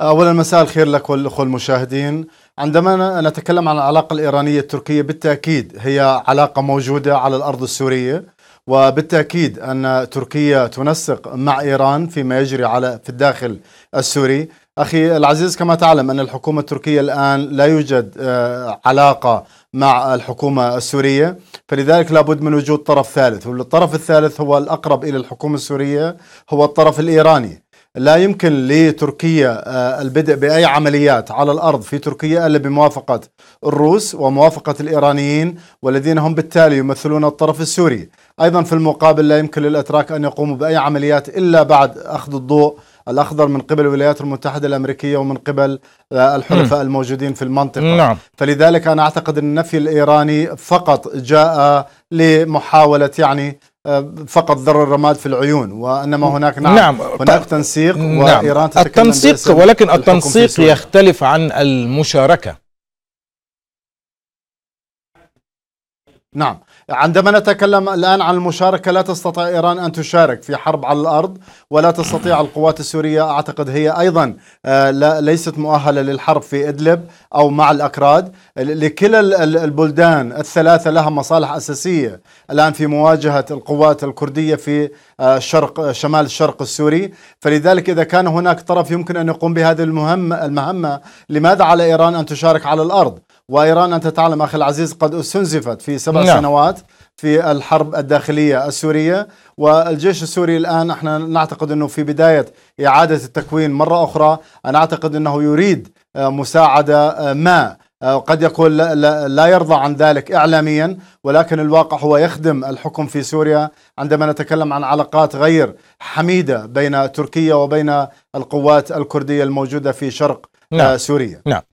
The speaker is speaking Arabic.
اولا مساء الخير لك والاخوه المشاهدين عندما نتكلم عن العلاقه الايرانيه التركيه بالتاكيد هي علاقه موجوده على الارض السوريه وبالتاكيد ان تركيا تنسق مع ايران فيما يجري على في الداخل السوري اخي العزيز كما تعلم ان الحكومه التركيه الان لا يوجد آه، علاقه مع الحكومه السوريه فلذلك لابد من وجود طرف ثالث والطرف الثالث هو الاقرب الى الحكومه السوريه هو الطرف الايراني لا يمكن لتركيا آه، البدء باي عمليات على الارض في تركيا الا بموافقه الروس وموافقه الايرانيين والذين هم بالتالي يمثلون الطرف السوري، ايضا في المقابل لا يمكن للاتراك ان يقوموا باي عمليات الا بعد اخذ الضوء الاخضر من قبل الولايات المتحده الامريكيه ومن قبل آه، الحلفاء الموجودين في المنطقه نعم. فلذلك انا اعتقد ان النفي الايراني فقط جاء لمحاوله يعني فقط ضرر الرماد في العيون وانما هناك نعم, نعم هناك تنسيق نعم وايران تتكلم التنسيق ولكن التنسيق يختلف عن المشاركه نعم عندما نتكلم الآن عن المشاركة لا تستطيع إيران أن تشارك في حرب على الأرض ولا تستطيع القوات السورية أعتقد هي أيضا آه، ليست مؤهلة للحرب في إدلب أو مع الأكراد لكلا البلدان الثلاثة لها مصالح أساسية الآن في مواجهة القوات الكردية في آه، شرق شمال الشرق السوري فلذلك إذا كان هناك طرف يمكن أن يقوم بهذه المهمة المهمة لماذا على إيران أن تشارك على الأرض وإيران أنت تعلم أخي العزيز قد استنزفت في سبع نعم. سنوات في الحرب الداخلية السورية والجيش السوري الآن احنا نعتقد أنه في بداية إعادة التكوين مرة أخرى أنا أعتقد أنه يريد آه، مساعدة آه، ما آه، قد يقول لا, لا يرضى عن ذلك إعلاميا ولكن الواقع هو يخدم الحكم في سوريا عندما نتكلم عن علاقات غير حميدة بين تركيا وبين القوات الكردية الموجودة في شرق نعم. سوريا نعم